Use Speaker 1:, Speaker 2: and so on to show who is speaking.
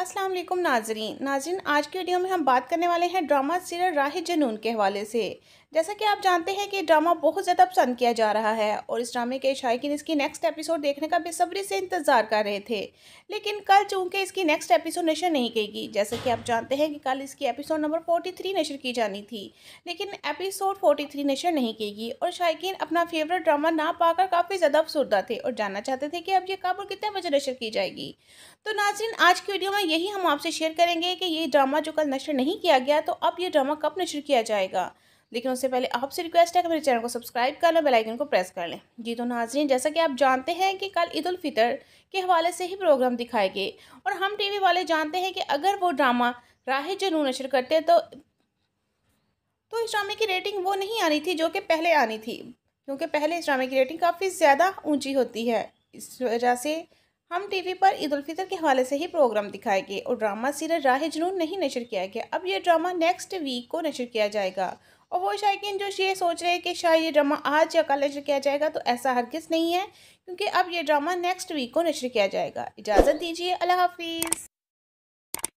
Speaker 1: अस्सलाम वालेकुम नाजरीन नाजरीन आज की वीडियो में हम बात करने वाले हैं ड्रामा सीरियल राह जनून के हवाले से जैसा कि आप जानते हैं कि ड्रामा बहुत ज़्यादा पसंद किया जा रहा है और इस ड्रामे के शायकीन इसकी नेक्स्ट एपिसोड देखने का बेसब्री से इंतज़ार कर रहे थे लेकिन कल चूंकि इसकी नेक्स्ट एपिसोड नशर नहीं की गई जैसा कि आप जानते हैं कि कल इसकी एपिसोड नंबर फोर्टी थ्री नशर की जानी थी लेकिन एपिसोड फोर्टी थ्री नशर नहीं की गई और शायक अपना फेवरेट ड्रामा ना पाकर काफ़ी ज़्यादा अफसरदा थे और जानना चाहते थे कि अब ये कब और कितने बजे नशर की जाएगी तो नाजिन आज की वीडियो में यही हम आपसे शेयर करेंगे कि ये ड्रामा जो कल नशर नहीं किया गया तो अब ये ड्रामा कब नशर किया जाएगा लेकिन उससे पहले आपसे रिक्वेस्ट है कि मेरे चैनल को सब्सक्राइब कर लें बेलाइकन को प्रेस कर लें जी तो नाजरीन जैसा कि आप जानते हैं कि कल ईद उलफ़ितर के हवाले से ही प्रोग्राम दिखाए गए और हम वी वाले जानते हैं कि अगर वो ड्रामा राह जनू नशर करते तो तो इस ड्रामे की रेटिंग वो नहीं आनी थी जो कि पहले आनी थी क्योंकि पहले इस ड्रामे की रेटिंग काफ़ी ज़्यादा ऊंची होती है इस वजह से हम टीवी पर ईद फितर के हवाले से ही प्रोग्राम दिखाए गए और ड्रामा सीरियल राह जुनून नहीं नशर किया गया अब यह ड्रामा नेक्स्ट वीक को नशर किया जाएगा और वो शायक जो ये सोच रहे हैं कि शायद ये ड्रामा आज या कल नशर किया जाएगा तो ऐसा हरकस नहीं है क्योंकि अब ये ड्रामा नेक्स्ट वीक को नशर किया जाएगा इजाज़त दीजिए अल्लाह हाफिज़